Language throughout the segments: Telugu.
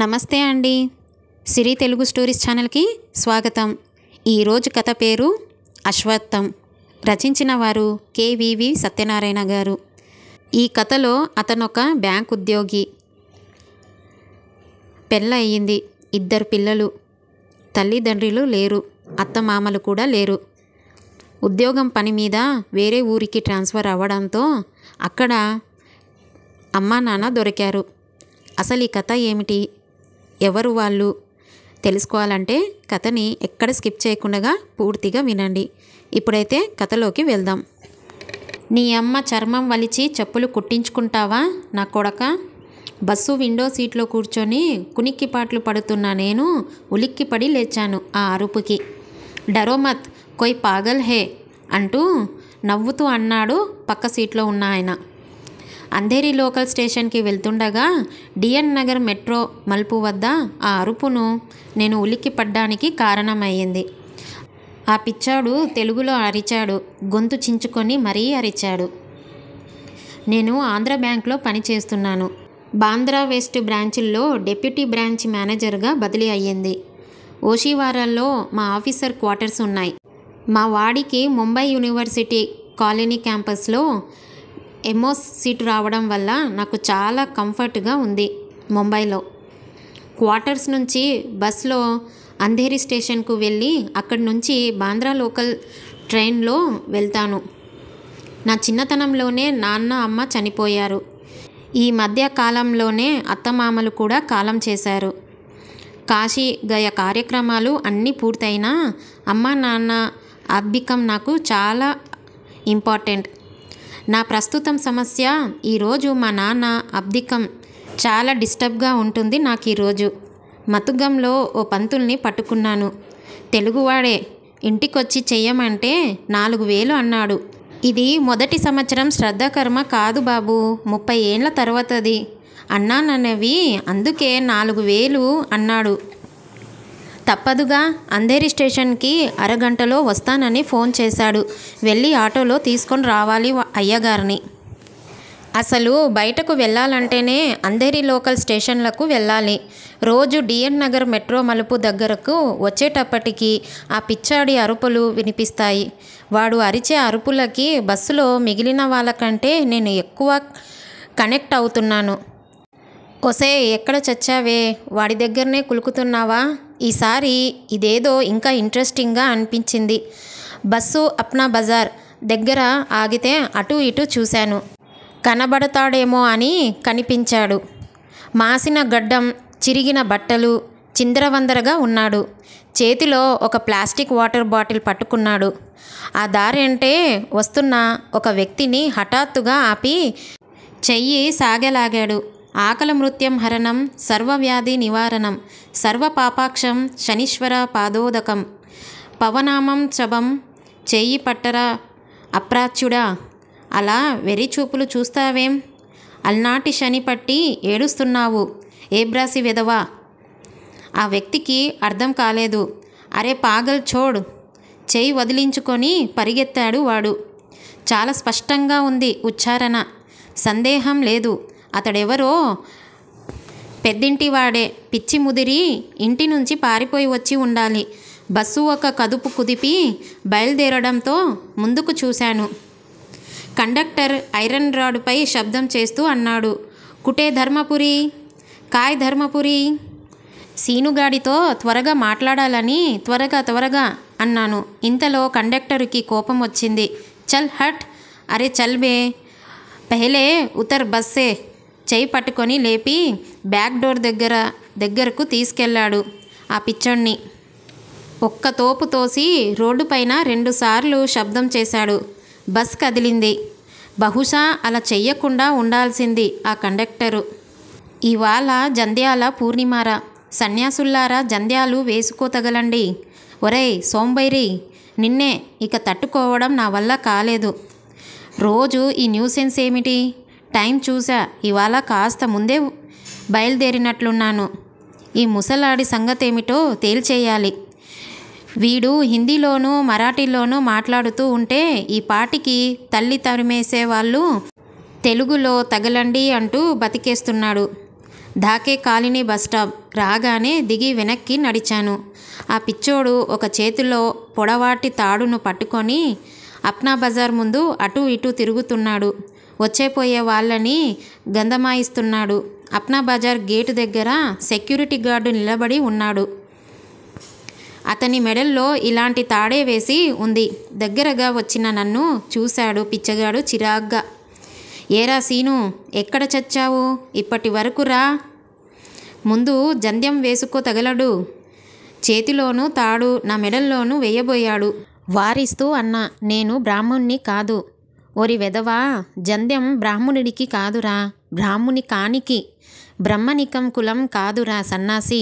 నమస్తే అండి సిరి తెలుగు స్టోరీస్ ఛానల్కి స్వాగతం ఈరోజు కథ పేరు అశ్వత్థం రచించిన వారు కేవీవి సత్యనారాయణ గారు ఈ కథలో అతనొక బ్యాంక్ ఉద్యోగి పెళ్ళ అయ్యింది ఇద్దరు పిల్లలు తల్లిదండ్రులు లేరు అత్తమామలు కూడా లేరు ఉద్యోగం పని మీద వేరే ఊరికి ట్రాన్స్ఫర్ అవ్వడంతో అక్కడ అమ్మా నాన్న దొరికారు అసలు ఈ కథ ఏమిటి ఎవరు వాళ్ళు తెలుసుకోవాలంటే కథని ఎక్కడ స్కిప్ చేయకుండా పూర్తిగా వినండి ఇప్పుడైతే కథలోకి వెళ్దాం నీ అమ్మ చర్మం వలిచి చెప్పులు కుట్టించుకుంటావా నా కొడక బస్సు విండో సీట్లో కూర్చొని పాటలు పడుతున్న నేను ఉలిక్కిపడి లేచాను ఆ అరుపుకి డరోమత్ కొయ్ పాగల్ హే అంటూ నవ్వుతూ అన్నాడు పక్క సీట్లో ఉన్న ఆయన అంధేరి లోకల్ స్టేషన్కి వెళ్తుండగా డిఎన్ నగర్ మెట్రో మలుపు వద్ద ఆ అరుపును నేను ఉలిక్కి పడ్డానికి కారణమయ్యింది ఆ పిచ్చాడు తెలుగులో అరిచాడు గొంతు చించుకొని మరీ అరిచాడు నేను ఆంధ్ర బ్యాంక్లో పనిచేస్తున్నాను బాంద్రా వెస్ట్ బ్రాంచ్ల్లో డెప్యూటీ బ్రాంచ్ మేనేజర్గా బదిలీ అయ్యింది ఓషివారాల్లో మా ఆఫీసర్ క్వార్టర్స్ ఉన్నాయి మా వాడికి ముంబై యూనివర్సిటీ కాలనీ క్యాంపస్లో ఎమోస్ సీటు రావడం వల్ల నాకు చాలా కంఫర్ట్గా ఉంది ముంబైలో క్వార్టర్స్ నుంచి బస్లో అంధేరి స్టేషన్కు వెళ్ళి అక్కడి నుంచి బాంద్రా లోకల్ ట్రైన్లో వెళ్తాను నా చిన్నతనంలోనే నాన్న అమ్మ చనిపోయారు ఈ మధ్య కాలంలోనే అత్తమామలు కూడా కాలం చేశారు కాశీ గయ కార్యక్రమాలు అన్నీ పూర్తయినా అమ్మ నాన్న అబ్బికం నాకు చాలా ఇంపార్టెంట్ నా ప్రస్తుతం సమస్య ఈరోజు మా నాన్న అబ్దికం చాలా డిస్టర్బ్గా ఉంటుంది నాకు ఈరోజు మతుగంలో ఓ పంతుల్ని పట్టుకున్నాను తెలుగువాడే ఇంటికొచ్చి చెయ్యమంటే నాలుగు వేలు అన్నాడు ఇది మొదటి సంవత్సరం శ్రద్ధకర్మ కాదు బాబు ముప్పై ఏళ్ళ తర్వాతది అన్నాననేవి అందుకే నాలుగు వేలు అన్నాడు తప్పదుగా అంధేరి స్టేషన్కి అరగంటలో వస్తానని ఫోన్ చేశాడు వెళ్ళి ఆటోలో తీసుకొని రావాలి అయ్యగారిని అసలు బయటకు వెళ్ళాలంటేనే అంధేరి లోకల్ స్టేషన్లకు వెళ్ళాలి రోజు డిఎన్ నగర్ మెట్రో మలుపు దగ్గరకు వచ్చేటప్పటికి ఆ పిచ్చాడి అరుపులు వినిపిస్తాయి వాడు అరిచే అరుపులకి బస్సులో మిగిలిన వాళ్ళకంటే నేను ఎక్కువ కనెక్ట్ అవుతున్నాను కొసే ఎక్కడ చచ్చావే వాడి దగ్గరనే కులుకుతున్నావా ఈసారి ఇదేదో ఇంకా ఇంట్రెస్టింగ్గా అనిపించింది బస్సు అప్నా బజార్ దగ్గర ఆగితే అటు ఇటు చూశాను కనబడతాడేమో అని కనిపించాడు మాసిన గడ్డం చిరిగిన బట్టలు చిందరవందరగా ఉన్నాడు చేతిలో ఒక ప్లాస్టిక్ వాటర్ బాటిల్ పట్టుకున్నాడు ఆ దారి అంటే వస్తున్న ఒక వ్యక్తిని హఠాత్తుగా ఆపి చెయ్యి సాగలాగాడు ఆకల మృత్యం హరణం సర్వవ్యాధి నివారణం సర్వపాపాక్షం శనీశ్వర పాదోదకం పవనామం చబం చేయి పట్టరా అప్రాచ్యుడా అలా వెరిచూపులు చూస్తావేం అల్నాటి శని పట్టి ఏడుస్తున్నావు ఏబ్రాసి విధవా ఆ వ్యక్తికి అర్థం కాలేదు అరే పాగల్ చోడ్ చేయి వదిలించుకొని పరిగెత్తాడు వాడు చాలా స్పష్టంగా ఉంది ఉచ్చారణ సందేహం లేదు అతడెవరో పెద్దింటివాడే పిచ్చి ముదిరి ఇంటి నుంచి పారిపోయి వచ్చి ఉండాలి బస్సు ఒక కదుపు కుదిపి బయలుదేరడంతో ముందుకు చూశాను కండక్టర్ ఐరన్ రాడ్పై శబ్దం చేస్తూ అన్నాడు కుటే ధర్మపురి కాయ్ ధర్మపురి సీనుగాడితో త్వరగా మాట్లాడాలని త్వరగా త్వరగా అన్నాను ఇంతలో కండక్టర్కి కోపం వచ్చింది చల్ హట్ అరే చల్ పహలే ఉతర్ బస్సే చేయి పట్టుకొని లేపి బ్యాక్ డోర్ దగ్గర దగ్గరకు తీసుకెళ్లాడు ఆ పిచ్చోణ్ణి ఒక్క తోపు తోసి రోడ్డుపైన రెండుసార్లు శబ్దం చేశాడు బస్ కదిలింది బహుశా అలా చెయ్యకుండా ఉండాల్సింది ఆ కండక్టరు ఇవాళ జంధ్యాల పూర్ణిమారా సన్యాసుల్లారా జంధ్యాలు వేసుకోతగలండి ఒరే సోంబైరి నిన్నే ఇక తట్టుకోవడం నా వల్ల కాలేదు రోజు ఈ న్యూసెన్స్ ఏమిటి టైం చూసా ఇవాళ కాస్త ముందే బయలుదేరినట్లున్నాను ఈ ముసలాడి సంగతేమిటో తేల్చేయాలి వీడు హిందీలోనూ మరాఠీలోనూ మాట్లాడుతూ ఉంటే ఈ పాటికి తల్లి తరిమేసే వాళ్ళు తెలుగులో తగలండి అంటూ బతికేస్తున్నాడు ధాకే బస్ బస్టాప్ రాగానే దిగి వెనక్కి నడిచాను ఆ పిచ్చోడు ఒక చేతిలో పొడవాటి తాడును పట్టుకొని అప్నా బజార్ ముందు అటు ఇటు తిరుగుతున్నాడు వచ్చేపోయే వాళ్ళని గంధమాయిస్తున్నాడు అప్నా బజార్ గేటు దగ్గర సెక్యూరిటీ గార్డు నిలబడి ఉన్నాడు అతని మెడల్లో ఇలాంటి తాడే వేసి ఉంది దగ్గరగా వచ్చిన నన్ను చూశాడు పిచ్చగాడు చిరాగ్గా ఏరా సీను ఎక్కడ చచ్చావు ఇప్పటి వరకు రా ముందు జంధ్యం వేసుకో తగలడు చేతిలోనూ తాడు నా మెడల్లోనూ వేయబోయాడు వారిస్తూ అన్నా నేను బ్రాహ్మణ్ణి కాదు ఓరి వెదవా జంద్యం బ్రాహ్మణుడికి కాదురా బ్రాహ్ముని కానికి బ్రహ్మనికం కులం కాదురా సన్నాసి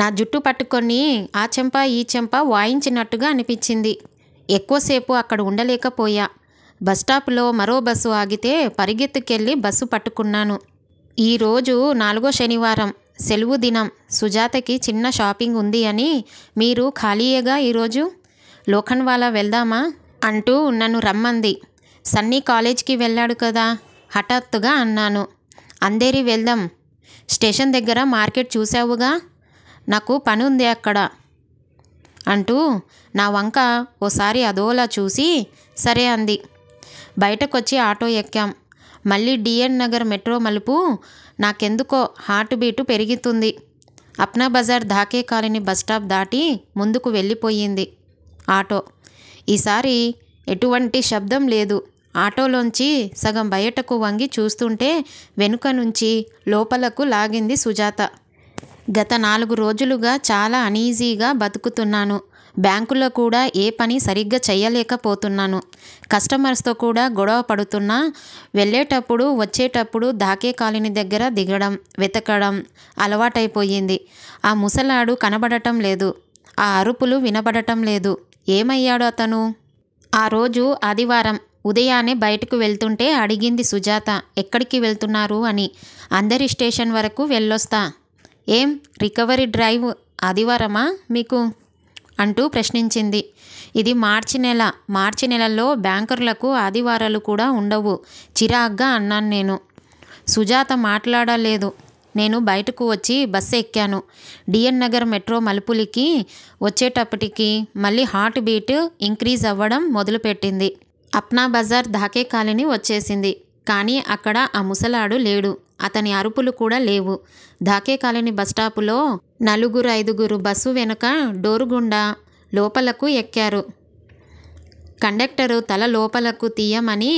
నా జుట్టు పట్టుకొని ఆ చెంప ఈ చెంప వాయించినట్టుగా అనిపించింది ఎక్కువసేపు అక్కడ ఉండలేకపోయా బస్టాప్లో మరో బస్సు ఆగితే పరిగెత్తుకెళ్ళి బస్సు పట్టుకున్నాను ఈరోజు నాలుగో శనివారం సెలవు దినం సుజాతకి చిన్న షాపింగ్ ఉంది అని మీరు ఖాళీయేగా ఈరోజు లోఖండ్వాలా వెళ్దామా అంటూ నన్ను రమ్మంది సన్నీ కాలేజ్కి వెళ్ళాడు కదా హఠాత్తుగా అన్నాను అందేరి వెళ్దాం స్టేషన్ దగ్గర మార్కెట్ చూసావుగా నాకు పని ఉంది అక్కడ అంటూ నా వంక ఓసారి అదోలా చూసి సరే అంది బయటకొచ్చి ఆటో ఎక్కాం మళ్ళీ డిఎన్ నగర్ మెట్రో మలుపు నాకెందుకో హార్ట్ బీటు పెరుగుతుంది అప్నా బజార్ ధాకే కాలనీ బస్టాప్ దాటి ముందుకు వెళ్ళిపోయింది ఆటో ఈసారి ఎటువంటి శబ్దం లేదు ఆటోలోంచి సగం బయటకు వంగి చూస్తుంటే వెనుక నుంచి లోపలకు లాగింది సుజాత గత నాలుగు రోజులుగా చాలా అనీజీగా బతుకుతున్నాను బ్యాంకులో కూడా ఏ పని సరిగ్గా చేయలేకపోతున్నాను కస్టమర్స్తో కూడా గొడవ పడుతున్నా వెళ్ళేటప్పుడు వచ్చేటప్పుడు దాకే కాలిని దగ్గర దిగడం వెతకడం అలవాటైపోయింది ఆ ముసలాడు కనబడటం లేదు ఆ అరుపులు వినబడటం లేదు ఏమయ్యాడు అతను ఆ రోజు ఆదివారం ఉదయాన్నే బయటకు వెళ్తుంటే అడిగింది సుజాత ఎక్కడికి వెళ్తున్నారు అని అందరి స్టేషన్ వరకు వెళ్ళొస్తా ఏం రికవరీ డ్రైవ్ ఆదివారమా మీకు అంటూ ప్రశ్నించింది ఇది మార్చి నెల మార్చి నెలలో బ్యాంకర్లకు ఆదివారాలు కూడా ఉండవు చిరాగ్గా అన్నాను నేను సుజాత మాట్లాడలేదు నేను బయటకు వచ్చి బస్సు ఎక్కాను డిఎన్ నగర్ మెట్రో మలుపులకి వచ్చేటప్పటికి మళ్ళీ హార్ట్ బీట్ ఇంక్రీజ్ అవ్వడం మొదలుపెట్టింది అప్నా బజార్ ధాకే కాలనీ వచ్చేసింది కానీ అక్కడ ఆ ముసలాడు లేడు అతని అరుపులు కూడా లేవు ధాకే కాలనీ బస్టాపులో నలుగురు ఐదుగురు బస్సు వెనుక డోరుగుండా గుండా లోపలకు ఎక్కారు కండక్టరు తల లోపలకు తీయమని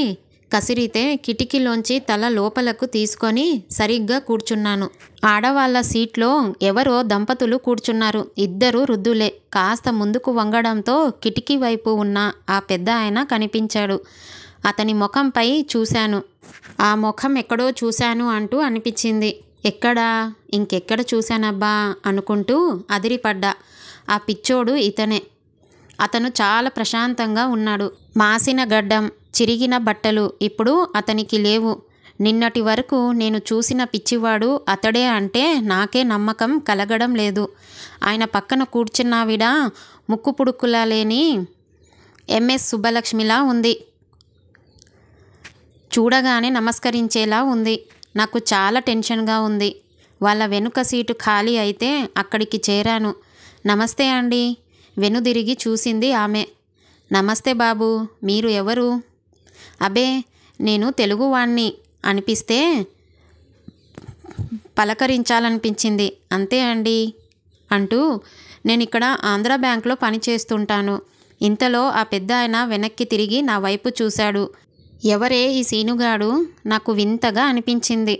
కసిరితే కిటికీలోంచి తల లోపలకు తీసుకొని సరిగ్గా కూర్చున్నాను ఆడవాళ్ళ సీట్లో ఎవరో దంపతులు కూర్చున్నారు ఇద్దరు వృద్ధులే కాస్త ముందుకు వంగడంతో కిటికీ వైపు ఉన్న ఆ పెద్ద ఆయన కనిపించాడు అతని ముఖంపై చూశాను ఆ ముఖం ఎక్కడో చూశాను అంటూ అనిపించింది ఎక్కడా ఇంకెక్కడ చూశానబ్బా అనుకుంటూ అదిరిపడ్డా ఆ పిచ్చోడు ఇతనే అతను చాలా ప్రశాంతంగా ఉన్నాడు మాసిన గడ్డం చిరిగిన బట్టలు ఇప్పుడు అతనికి లేవు నిన్నటి వరకు నేను చూసిన పిచ్చివాడు అతడే అంటే నాకే నమ్మకం కలగడం లేదు ఆయన పక్కన కూర్చున్నావిడ ముక్కు పుడుకులా లేని ఎంఎస్ సుబ్బలక్ష్మిలా ఉంది చూడగానే నమస్కరించేలా ఉంది నాకు చాలా టెన్షన్గా ఉంది వాళ్ళ వెనుక సీటు ఖాళీ అయితే అక్కడికి చేరాను నమస్తే అండి వెనుదిరిగి చూసింది ఆమె నమస్తే బాబు మీరు ఎవరు అబే నేను తెలుగువాణ్ణి అనిపిస్తే పలకరించాలనిపించింది అంతే అండి అంటూ నేను ఇక్కడ ఆంధ్ర బ్యాంక్లో పనిచేస్తుంటాను ఇంతలో ఆ పెద్ద ఆయన వెనక్కి తిరిగి నా వైపు చూశాడు ఎవరే ఈ సీనుగాడు నాకు వింతగా అనిపించింది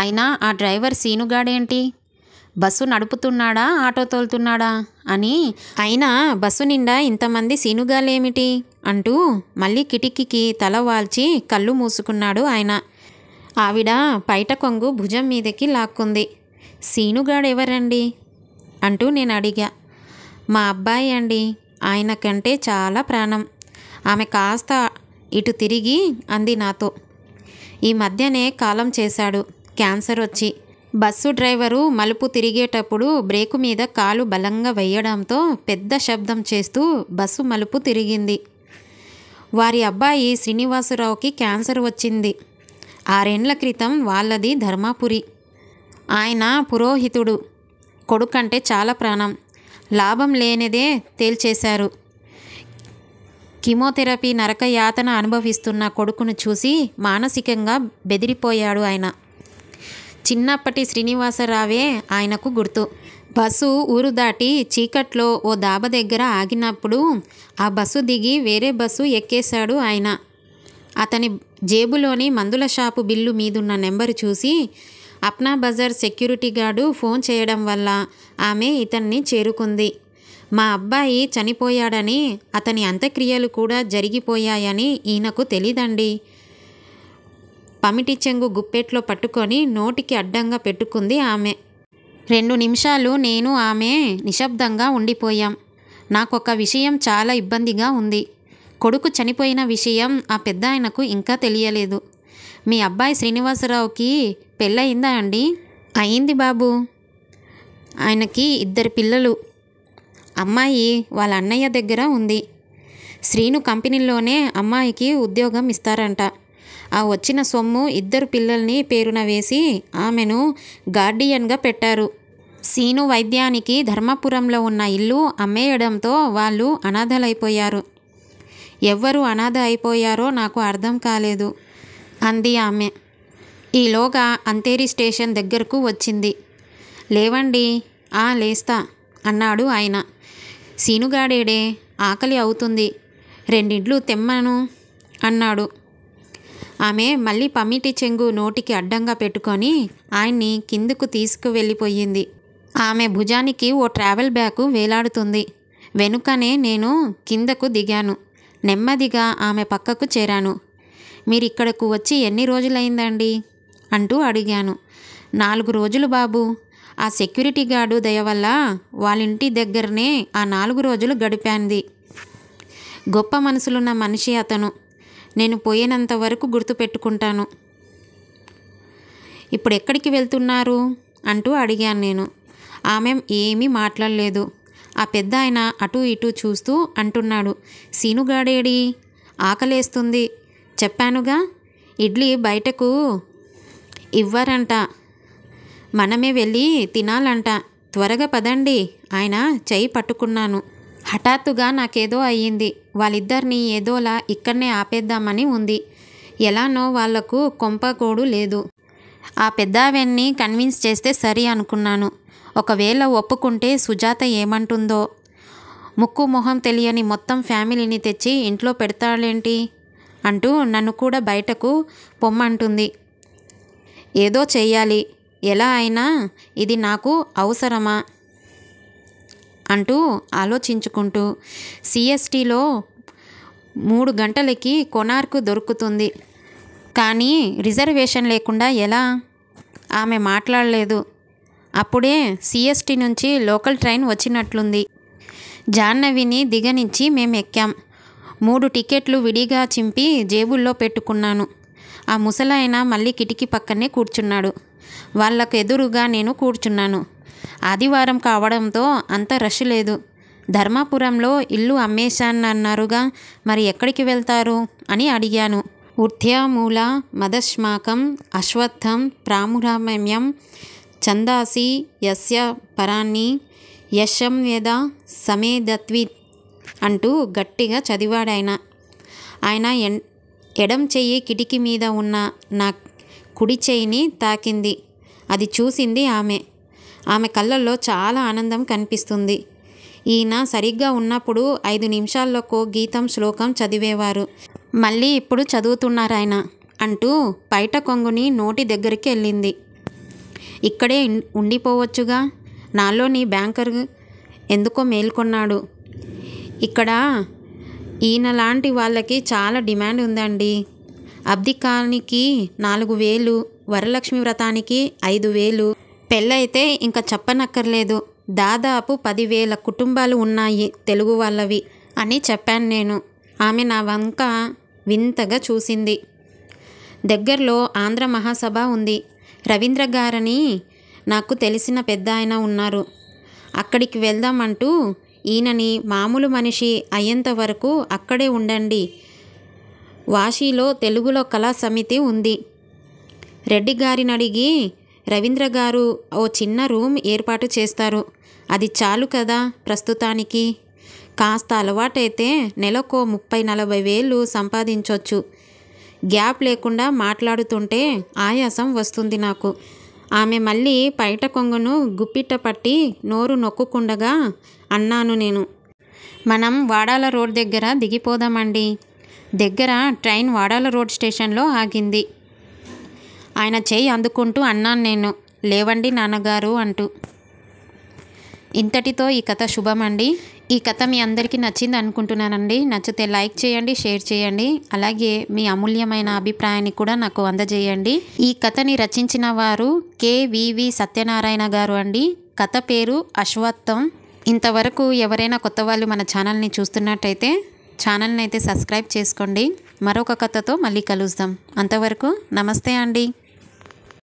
అయినా ఆ డ్రైవర్ సీనుగాడేంటి బస్సు నడుపుతున్నాడా ఆటో తోలుతున్నాడా అని అయినా బస్సు నిండా ఇంతమంది సీనుగాలేమిటి అంటూ మళ్ళీ కిటికీకి తల వాల్చి కళ్ళు మూసుకున్నాడు ఆయన ఆవిడ పైట కొంగు భుజం మీదకి లాక్కుంది సీనుగాడెవరండి అంటూ నేను అడిగా మా అబ్బాయి అండి ఆయన కంటే చాలా ప్రాణం ఆమె కాస్త ఇటు తిరిగి అంది నాతో ఈ మధ్యనే కాలం చేశాడు క్యాన్సర్ వచ్చి బస్సు డ్రైవరు మలుపు తిరిగేటప్పుడు బ్రేకు మీద కాలు బలంగా వేయడంతో పెద్ద శబ్దం చేస్తూ బస్సు మలుపు తిరిగింది వారి అబ్బాయి శ్రీనివాసరావుకి క్యాన్సర్ వచ్చింది ఆరేండ్ల క్రితం వాళ్ళది ధర్మాపురి ఆయన పురోహితుడు కొడుకంటే చాలా ప్రాణం లాభం లేనిదే తేల్చేశారు నరక నరకయాతన అనుభవిస్తున్న కొడుకును చూసి మానసికంగా బెదిరిపోయాడు ఆయన చిన్నప్పటి శ్రీనివాసరావే ఆయనకు గుర్తు బస్సు ఊరు దాటి చీకట్లో ఓ దాబ దగ్గర ఆగినప్పుడు ఆ బస్సు దిగి వేరే బస్సు ఎక్కేశాడు ఆయన అతని జేబులోని మందుల షాపు బిల్లు మీదున్న నెంబరు చూసి Apna Bazaar security guard phone చేయడం వల్ల ఆమె ఇతన్ని చేరుకుంది మా అబ్బాయి చనిపోయాడని అతని అంత్యక్రియలు కూడా జరిగిపోయాయని ఈయనకు తెలీదండి పమిటి చెంగు గుప్పెట్లో పట్టుకొని నోటికి అడ్డంగా పెట్టుకుంది ఆమె రెండు నిమిషాలు నేను ఆమె నిశ్శబ్దంగా ఉండిపోయాం నాకొక విషయం చాలా ఇబ్బందిగా ఉంది కొడుకు చనిపోయిన విషయం ఆ పెద్ద ఆయనకు ఇంకా తెలియలేదు మీ అబ్బాయి శ్రీనివాసరావుకి పెళ్ళయిందా అండి అయింది బాబు ఆయనకి ఇద్దరు పిల్లలు అమ్మాయి వాళ్ళ అన్నయ్య దగ్గర ఉంది శ్రీను కంపెనీలోనే అమ్మాయికి ఉద్యోగం ఇస్తారంట ఆ వచ్చిన సొమ్ము ఇద్దరు పిల్లల్ని పేరున వేసి ఆమెను గార్డియన్గా పెట్టారు సీను వైద్యానికి ధర్మపురంలో ఉన్న ఇల్లు అమ్మేయడంతో వాళ్ళు అనాథలైపోయారు ఎవ్వరు అనాథ అయిపోయారో నాకు అర్థం కాలేదు అంది ఆమె ఈలోగా అంతేరి స్టేషన్ దగ్గరకు వచ్చింది లేవండి ఆ లేస్తా అన్నాడు ఆయన సీనుగాడేడే ఆకలి అవుతుంది రెండిడ్లు తెమ్మను అన్నాడు ఆమె మళ్ళీ పమిటి చెంగు నోటికి అడ్డంగా పెట్టుకొని ఆయన్ని కిందకు తీసుకువెళ్ళిపోయింది ఆమె భుజానికి ఓ ట్రావెల్ బ్యాగ్ వేలాడుతుంది వెనుకనే నేను కిందకు దిగాను నెమ్మదిగా ఆమె పక్కకు చేరాను మీరు ఇక్కడకు వచ్చి ఎన్ని రోజులైందండి అంటూ అడిగాను నాలుగు రోజులు బాబు ఆ సెక్యూరిటీ గార్డు దయ వల్ల వాళ్ళింటి దగ్గరనే ఆ నాలుగు రోజులు గడిపాంది గొప్ప మనసులున్న మనిషి అతను నేను పోయేనంత వరకు గుర్తుపెట్టుకుంటాను ఇప్పుడు ఎక్కడికి వెళ్తున్నారు అంటూ అడిగాను నేను ఆమె ఏమీ మాట్లాడలేదు ఆ పెద్ద ఆయన అటు ఇటు చూస్తూ అంటున్నాడు సీనుగాడేడి ఆకలేస్తుంది చెప్పానుగా ఇడ్లీ బయటకు ఇవ్వరంట మనమే వెళ్ళి తినాలంట త్వరగా పదండి ఆయన చెయ్యి పట్టుకున్నాను హఠాత్తుగా నాకేదో అయ్యింది వాళ్ళిద్దరినీ ఏదోలా ఇక్కడనే ఆపేద్దామని ఉంది ఎలానో వాళ్లకు కొంపకోడు లేదు ఆ పెద్దావెన్ని కన్విన్స్ చేస్తే సరి అనుకున్నాను ఒకవేళ ఒప్పుకుంటే సుజాత ఏమంటుందో ముక్కు మొహం తెలియని మొత్తం ఫ్యామిలీని తెచ్చి ఇంట్లో పెడతాడేంటి అంటూ నన్ను కూడా బయటకు పొమ్మంటుంది ఏదో చెయ్యాలి ఎలా అయినా ఇది నాకు అవసరమా అంటూ ఆలోచించుకుంటూ సిఎస్టీలో మూడు గంటలకి కొనార్కు దొరుకుతుంది కానీ రిజర్వేషన్ లేకుండా ఎలా ఆమె మాట్లాడలేదు అప్పుడే సిఎస్టీ నుంచి లోకల్ ట్రైన్ వచ్చినట్లుంది జాహ్నవిని దిగనించి మేము ఎక్కాం మూడు టికెట్లు విడిగా చింపి జేబుల్లో పెట్టుకున్నాను ఆ ముసలాయన మళ్ళీ కిటికీ పక్కనే కూర్చున్నాడు వాళ్ళకు ఎదురుగా నేను కూర్చున్నాను ఆదివారం కావడంతో అంత రష్ లేదు ధర్మాపురంలో ఇల్లు అమ్మేశానన్నారుగా మరి ఎక్కడికి వెళ్తారు అని అడిగాను ఉర్ధ్యామూల మదశ్మాకం అశ్వత్థం ప్రామురామ్యం చందాసి యస్య పరాన్ని యశం వేద సమేదత్వి అంటూ గట్టిగా చదివాడాయన ఆయన ఎడం చెయ్యి కిటికీ మీద ఉన్న నా కుడి చెయ్యిని తాకింది అది చూసింది ఆమె ఆమె కళ్ళల్లో చాలా ఆనందం కనిపిస్తుంది ఈయన సరిగ్గా ఉన్నప్పుడు ఐదు నిమిషాల్లోకో గీతం శ్లోకం చదివేవారు మళ్ళీ ఇప్పుడు చదువుతున్నారాయన అంటూ బయట కొంగుని నోటి దగ్గరికి వెళ్ళింది ఇక్కడే ఉండిపోవచ్చుగా నీ బ్యాంకర్ ఎందుకో మేల్కొన్నాడు ఇక్కడ ఈయన లాంటి వాళ్ళకి చాలా డిమాండ్ ఉందండి అబ్దికానికి నాలుగు వేలు వరలక్ష్మి వ్రతానికి ఐదు వేలు పెళ్ళైతే ఇంకా చెప్పనక్కర్లేదు దాదాపు పదివేల కుటుంబాలు ఉన్నాయి తెలుగు వాళ్ళవి అని చెప్పాను నేను ఆమె నా వంక వింతగా చూసింది దగ్గరలో ఆంధ్ర మహాసభ ఉంది రవీంద్ర గారని నాకు తెలిసిన పెద్ద ఆయన ఉన్నారు అక్కడికి వెళ్దామంటూ ఈయనని మామూలు మనిషి అయ్యేంత వరకు అక్కడే ఉండండి వాషీలో తెలుగులో కళా సమితి ఉంది రెడ్డి గారిని అడిగి రవీంద్ర గారు ఓ చిన్న రూమ్ ఏర్పాటు చేస్తారు అది చాలు కదా ప్రస్తుతానికి కాస్త అలవాటైతే నెలకో ముప్పై నలభై వేలు సంపాదించవచ్చు గ్యాప్ లేకుండా మాట్లాడుతుంటే ఆయాసం వస్తుంది నాకు ఆమె మళ్ళీ పైట కొంగును గుప్పిట పట్టి నోరు నొక్కుకుండగా అన్నాను నేను మనం వాడాల రోడ్ దగ్గర దిగిపోదామండి దగ్గర ట్రైన్ వాడాల రోడ్ స్టేషన్లో ఆగింది ఆయన చేయి అందుకుంటూ అన్నాను నేను లేవండి నాన్నగారు అంటూ ఇంతటితో ఈ కథ శుభమండి ఈ కథ మీ అందరికీ నచ్చింది అనుకుంటున్నానండి నచ్చితే లైక్ చేయండి షేర్ చేయండి అలాగే మీ అమూల్యమైన అభిప్రాయాన్ని కూడా నాకు అందజేయండి ఈ కథని రచించిన వారు కేవివి సత్యనారాయణ గారు అండి కథ పేరు అశ్వత్థం ఇంతవరకు ఎవరైనా కొత్త వాళ్ళు మన ఛానల్ని చూస్తున్నట్టయితే ఛానల్ని అయితే సబ్స్క్రైబ్ చేసుకోండి మరొక కథతో మళ్ళీ కలుద్దాం అంతవరకు నమస్తే అండి